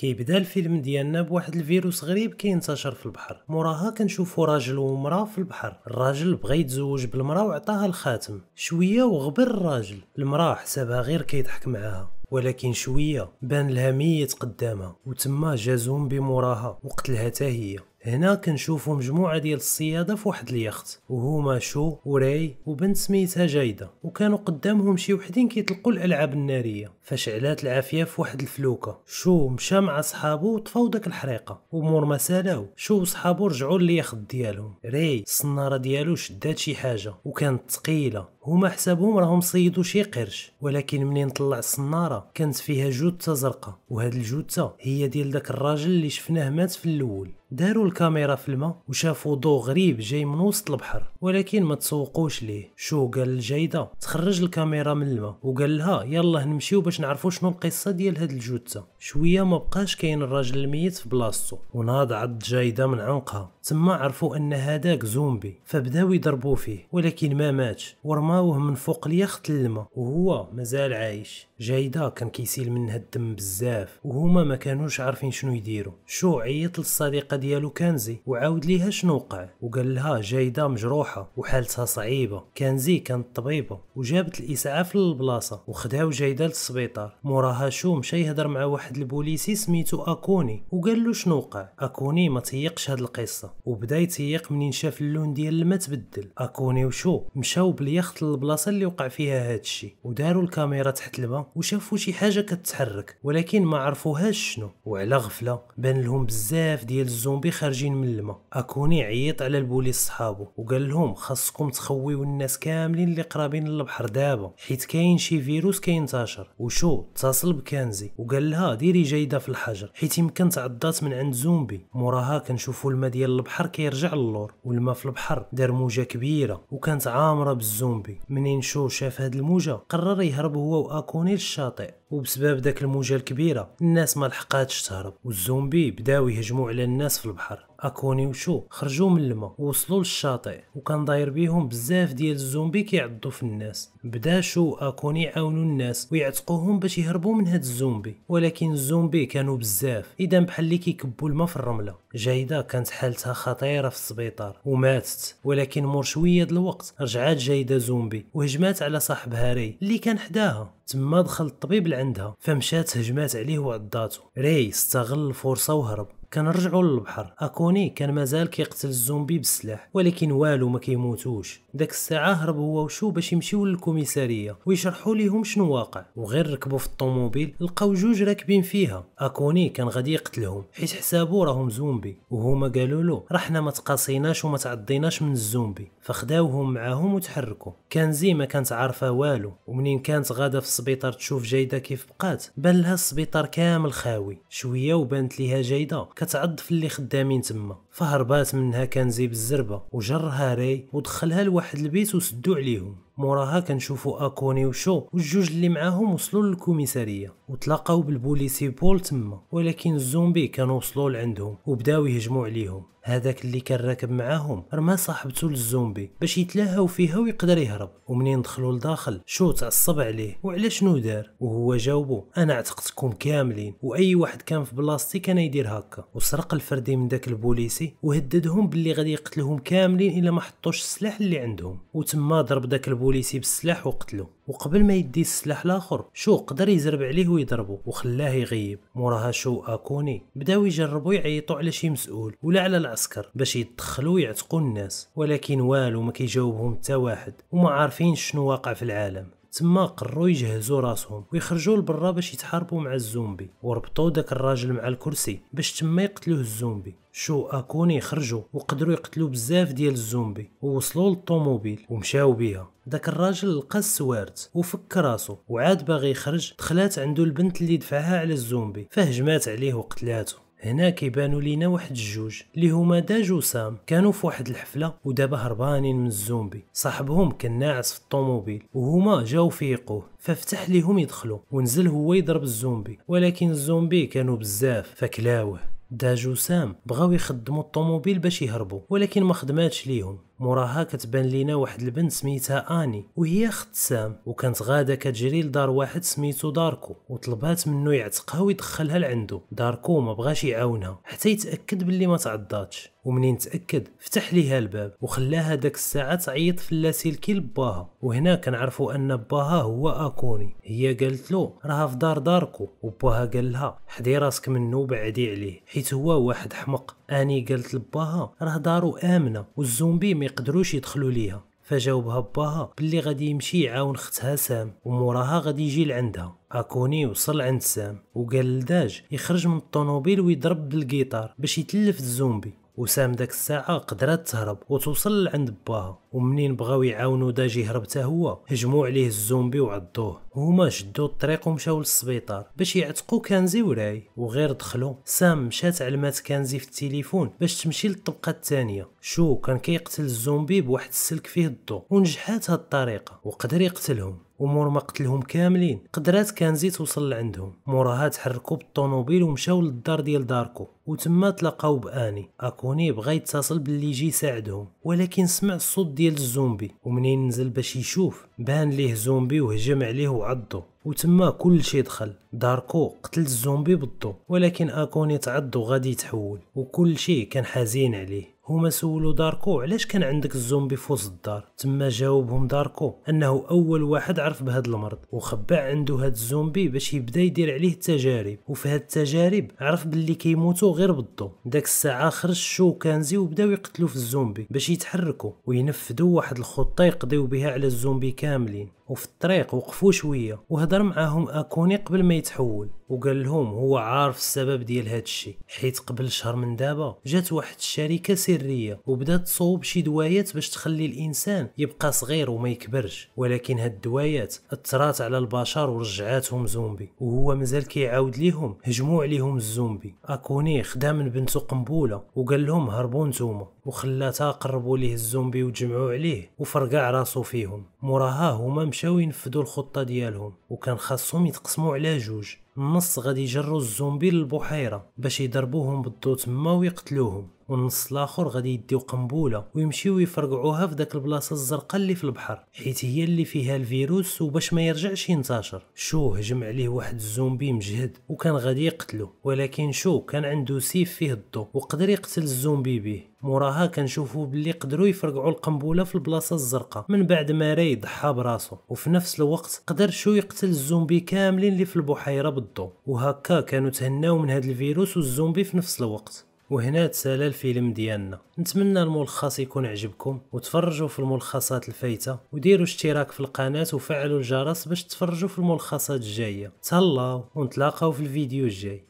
كيبدا الفيلم ديالنا بواحد الفيروس غريب كينتشر في البحر موراها كنشوفو راجل ومراه في البحر الراجل بغا يتزوج بالمراه وعطاها الخاتم شويه وغبر الراجل المراه حسابها غير كيضحك معاها ولكن شويه بان لها ميت قدامها وتما جازوم بموراها وقتلها حتى هي هنا كنشوفو مجموعة ديال الصيادة في واحد اليخت وهما شو وري وبنت سميتها جايدة وكانوا قدامهم شي وحدين كيطلقوا الألعاب النارية فاش علات العافية في واحد الفلوكة شو مشى مع صحابو وطفاو داك الحريقة ومور ما سالاو شو وصحابو رجعوا لليخت ديالهم ري الصنارة ديالو شدات شي حاجة وكانت ثقيلة هما حسابهم راهم صيدوا شي قرش ولكن منين طلع الصناره كانت فيها جثه زرقاء وهاد الجثه هي ديال داك الراجل اللي شفناه مات في الاول داروا الكاميرا في الماء وشافوا ضو غريب جاي من وسط البحر ولكن ما تسوقوش ليه شو قال الجايده تخرج الكاميرا من الماء وقال لها يلا نمشيو باش نعرفوا شنو القصه ديال هاد الجثه شويه ما بقاش كاين الراجل الميت في بلاصتو وناض عض جايده من عنقها تما عرفوا ان هذاك زومبي فبداو يضربوا فيه ولكن ما ماتش ورماوه من فوق اليخت للماء وهو مازال عايش جايده كان كيسيل منها الدم بزاف وهما ما كانوش عارفين شنو يديروا شو عيط للصديقه ديالو كانزي وعاود ليها شنو وقع وقال لها جايده مجروحه وحالتها صعيبه كانزي كانت طبيبه وجابت الاسعاف للبلاصه وخداو جايده للسبيطار موراها شو مشى يهضر مع واحد البوليسي سميتو اكوني وقال له شنو وقع اكوني ما تيقش هاد القصه وبدا يتيق منين شاف اللون ديال الماء تبدل اكوني وشو مشاو باليخت للبلاصه اللي وقع فيها هادشي وداروا الكاميرا تحت الماء وشافوا شي حاجه كتحرك ولكن ما عرفوهاش شنو وعلى غفله بان لهم بزاف ديال الزومبي خارجين من الماء اكوني عيط على البوليس صحابو وقال لهم خاصكم تخويو الناس كاملين اللي قرابين للبحر دابا حيت كاين شي فيروس كينتشر وشو اتصل بكنزي وقال لها ديري جيده في الحجر حيت يمكن تعضات من عند زومبي موراها كنشوفوا الماء ديال البحر كيرجع للور والماء في البحر دار موجه كبيره وكانت عامره بالزومبي منين شو شاف هاد الموجه قرر يهرب هو واكوني الشاطئ وبسبب داك الموجه الكبيره الناس ما لحقاتش تهرب والزومبي بداو يهجموا على الناس في البحر اكوني وشو خرجوا من الماء ووصلوا للشاطئ وكان داير بيهم بزاف ديال الزومبي كيعضوا في الناس بدا شو اكوني يعاونوا الناس ويعتقوهم باش يهربوا من هاد الزومبي ولكن الزومبي كانوا بزاف اذا بحال اللي كيكبوا الماء في الرمله جايده كانت حالتها خطيره في السبيطار وماتت ولكن مور شويه د الوقت رجعات جايده زومبي وهجمات على صاحبها ري اللي كان حداها تما دخل الطبيب عندها فمشات هجمات عليه وعضاته ري استغل الفرصه وهرب كنرجعوا للبحر اكوني كان مازال كيقتل الزومبي بالسلاح ولكن والو ما كيموتوش داك الساعه هرب هو وشو باش يمشيو للكوميساريه ويشرحوا ليهم شنو واقع وغير ركبوا في الطوموبيل لقاو جوج راكبين فيها اكوني كان غادي يقتلهم حيت حسابو راهم زومبي وهما قالوا له رحنا ما تقاسيناش وما تعضيناش من الزومبي فخداوهم معاهم وتحركوا كان زي ما كانت عارفه والو ومنين كانت غاده في السبيطار تشوف جيده كيف بقات بان لها السبيطار كامل خاوي شويه وبانت ليها جيده كتعض في اللي خدامين تما فهربات منها كنزي بالزربه وجرها راي ودخلها لواحد البيت وسدو عليهم موراها كنشوفو اكوني وشو والجوج اللي معاهم وصلوا للكوميساريه وتلاقاو بالبوليسي بول تما ولكن الزومبي كانوا وصلوا لعندهم وبداو يهجموا عليهم هذاك اللي كان راكب معاهم رمى صاحبته للزومبي باش يتلاهاو فيها ويقدر يهرب ومنين دخلوا لداخل شو تعصب عليه وعلى شنو دار وهو جاوبو انا عتقتكم كاملين واي واحد كان في بلاصتي كان يدير هكا وسرق الفردي من داك البوليسي وهددهم باللي غادي يقتلهم كاملين الا ما حطوش السلاح اللي عندهم وتما ضرب داك البوليسي بالسلاح وقتلو وقبل ما يدي السلاح لاخر شو قدر يزرب عليه ويضربه وخلاه يغيب موراها شو اكوني بداو يجربوا يعيطوا على شي مسؤول ولا على العسكر باش يدخلوا يعتقوا الناس ولكن والو ما كيجاوبهم حتى واحد وما عارفين شنو واقع في العالم تما قرروا يجهزوا راسهم ويخرجوا لبرا باش يتحاربوا مع الزومبي وربطوا داك الراجل مع الكرسي باش تما يقتلوه الزومبي شو اكوني خرجوا وقدروا يقتلوا بزاف ديال الزومبي ووصلوا للطوموبيل ومشاو بيها داك الراجل لقى السوارت وفك راسو وعاد باغي يخرج دخلات عنده البنت اللي دفعها على الزومبي فهجمات عليه وقتلاته هنا كيبانوا لينا واحد الجوج اللي هما داج وسام كانوا في واحد الحفله ودابا هربانين من الزومبي صاحبهم كان ناعس في الطوموبيل وهما جاو فيقوه ففتح ليهم يدخلوا ونزل هو يضرب الزومبي ولكن الزومبي كانوا بزاف فكلاوه داج وسام بغاو يخدموا الطوموبيل باش يهربوا ولكن ما خدماتش ليهم موراها كتبان لينا واحد البنت سميتها اني وهي خت سام وكانت غاده كتجري لدار واحد سميتو داركو وطلبات منه يعتقها ويدخلها لعندو داركو ما بغاش يعاونها حتى يتاكد باللي ما تعضاتش ومنين تاكد فتح ليها الباب وخلاها داك الساعه تعيط في اللاسلكي لباها وهنا كنعرفوا ان باها هو اكوني هي قالت له راها في دار داركو وباها قال لها حدي راسك منه وبعدي عليه حيت هو واحد حمق اني قالت لباها راه دارو امنه والزومبي ما يقدروش يدخلوا ليها فجاوبها باها بلي غادي يمشي يعاون اختها سام وموراها غادي يجي لعندها اكوني وصل عند سام وقال لداج يخرج من الطوموبيل ويضرب بالجيتار باش يتلف الزومبي وسام داك الساعة قدرات تهرب وتوصل لعند باها ومنين بغاو يعاونو داج يهرب حتى هو هجموا عليه الزومبي وعضوه هما شدو الطريق ومشاو للسبيطار باش يعتقو كانزي وراي وغير دخلو سام مشات علمات كانزي في التليفون باش تمشي للطبقة الثانية شو كان كيقتل الزومبي بواحد السلك فيه الضو ونجحات هاد الطريقة وقدر يقتلهم ومور ما قتلهم كاملين قدرات كانزي توصل لعندهم موراها تحركوا بالطوموبيل ومشاو للدار ديال داركو وتما تلاقاو باني اكوني بغا يتصل باللي يجي يساعدهم ولكن سمع الصوت ديال الزومبي ومنين نزل باش يشوف بان ليه زومبي وهجم عليه وعضو وتما كل شيء دخل داركو قتل الزومبي بالضو ولكن اكوني تعض وغادي يتحول وكل شيء كان حزين عليه هما سولو داركو علاش كان عندك الزومبي في وسط الدار تما جاوبهم داركو انه اول واحد عرف بهذا المرض وخبع عنده هاد الزومبي باش يبدا يدير عليه التجارب وفي هاد التجارب عرف باللي كيموتوا غير بالضو داك الساعه خرج شو كانزي وبداو يقتلوا في الزومبي باش يتحركوا وينفذوا واحد الخطه يقضيو بها على الزومبي كاملين وفي الطريق وقفوا شويه وهضر معاهم اكوني قبل ما يتحول وقال لهم هو عارف السبب ديال هاد الشي حيت قبل شهر من دابا جات واحد الشركه سريه وبدات تصوب شي دوايات باش تخلي الانسان يبقى صغير وما يكبرش ولكن هاد الدوايات اثرات على البشر ورجعاتهم زومبي وهو مازال كيعاود ليهم هجموا عليهم الزومبي اكوني خدا من بنته قنبوله وقال لهم هربوا نتوما وخلاتها قربوا ليه الزومبي وجمعوا عليه وفرقع راسو فيهم موراها هما مشاو ينفذوا الخطه ديالهم وكان خاصهم يتقسموا على جوج النص غادي يجروا الزومبي للبحيره باش يضربوهم بالضو تما ويقتلوهم والنص الاخر غادي يديو قنبوله ويمشيو يفرقعوها في داك البلاصه الزرقاء اللي في البحر حيت هي اللي فيها الفيروس وباش ما يرجعش ينتشر شو هجم عليه واحد الزومبي مجهد وكان غادي يقتلو ولكن شو كان عنده سيف فيه الضو وقدر يقتل الزومبي به موراها كنشوفوا باللي قدروا يفرقعوا القنبوله في البلاصه الزرقاء من بعد ما راي ضحى براسو وفي نفس الوقت قدر شو يقتل الزومبي كاملين اللي في البحيره بالضو وهكا كانوا تهناو من هذا الفيروس والزومبي في نفس الوقت وهنا تسالى الفيلم ديالنا نتمنى الملخص يكون عجبكم وتفرجوا في الملخصات الفايته وديروا اشتراك في القناه وفعلوا الجرس باش تفرجوا في الملخصات الجايه تهلاو ونتلاقاو في الفيديو الجاي